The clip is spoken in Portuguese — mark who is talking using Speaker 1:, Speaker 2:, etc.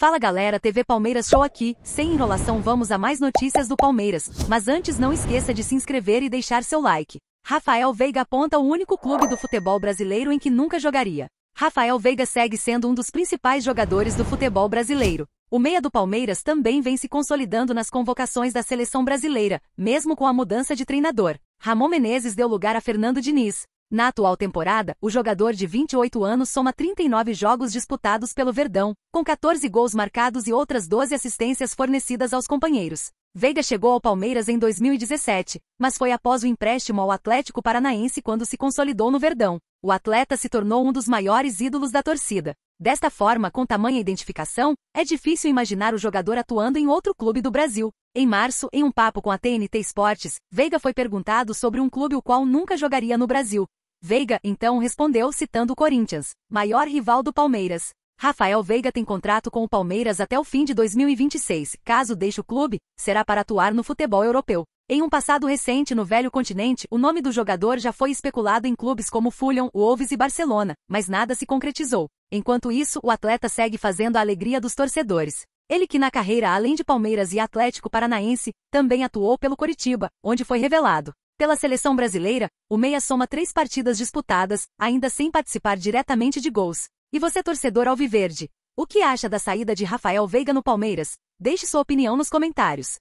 Speaker 1: Fala galera, TV Palmeiras Show aqui. Sem enrolação, vamos a mais notícias do Palmeiras. Mas antes, não esqueça de se inscrever e deixar seu like. Rafael Veiga aponta o único clube do futebol brasileiro em que nunca jogaria. Rafael Veiga segue sendo um dos principais jogadores do futebol brasileiro. O meia do Palmeiras também vem se consolidando nas convocações da seleção brasileira, mesmo com a mudança de treinador. Ramon Menezes deu lugar a Fernando Diniz, na atual temporada, o jogador de 28 anos soma 39 jogos disputados pelo Verdão, com 14 gols marcados e outras 12 assistências fornecidas aos companheiros. Veiga chegou ao Palmeiras em 2017, mas foi após o empréstimo ao Atlético Paranaense quando se consolidou no Verdão. O atleta se tornou um dos maiores ídolos da torcida. Desta forma, com tamanha identificação, é difícil imaginar o jogador atuando em outro clube do Brasil. Em março, em um papo com a TNT Esportes, Veiga foi perguntado sobre um clube o qual nunca jogaria no Brasil, Veiga então respondeu citando o Corinthians, maior rival do Palmeiras. Rafael Veiga tem contrato com o Palmeiras até o fim de 2026. Caso deixe o clube, será para atuar no futebol europeu. Em um passado recente no velho continente, o nome do jogador já foi especulado em clubes como Fulham, Wolves e Barcelona, mas nada se concretizou. Enquanto isso, o atleta segue fazendo a alegria dos torcedores. Ele que na carreira, além de Palmeiras e Atlético Paranaense, também atuou pelo Coritiba, onde foi revelado. Pela seleção brasileira, o meia soma três partidas disputadas, ainda sem participar diretamente de gols. E você torcedor alviverde, o que acha da saída de Rafael Veiga no Palmeiras? Deixe sua opinião nos comentários.